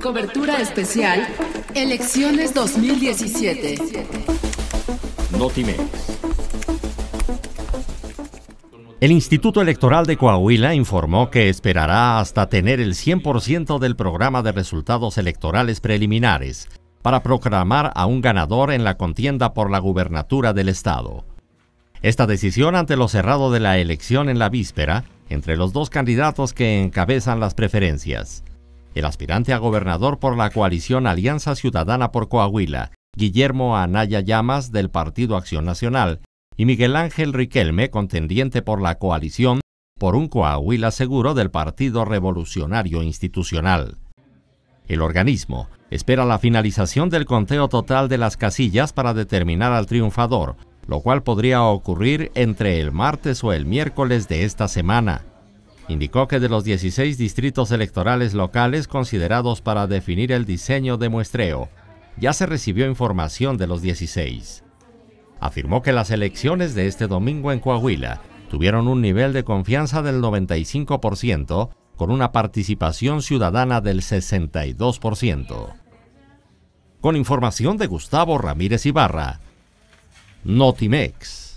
Cobertura especial, elecciones 2017. El Instituto Electoral de Coahuila informó que esperará hasta tener el 100% del programa de resultados electorales preliminares para proclamar a un ganador en la contienda por la gubernatura del Estado. Esta decisión ante lo cerrado de la elección en la víspera entre los dos candidatos que encabezan las preferencias. El aspirante a gobernador por la coalición Alianza Ciudadana por Coahuila, Guillermo Anaya Llamas del Partido Acción Nacional, y Miguel Ángel Riquelme, contendiente por la coalición por un Coahuila seguro del Partido Revolucionario Institucional. El organismo espera la finalización del conteo total de las casillas para determinar al triunfador, lo cual podría ocurrir entre el martes o el miércoles de esta semana. Indicó que de los 16 distritos electorales locales considerados para definir el diseño de muestreo, ya se recibió información de los 16. Afirmó que las elecciones de este domingo en Coahuila tuvieron un nivel de confianza del 95% con una participación ciudadana del 62%. Con información de Gustavo Ramírez Ibarra, Notimex.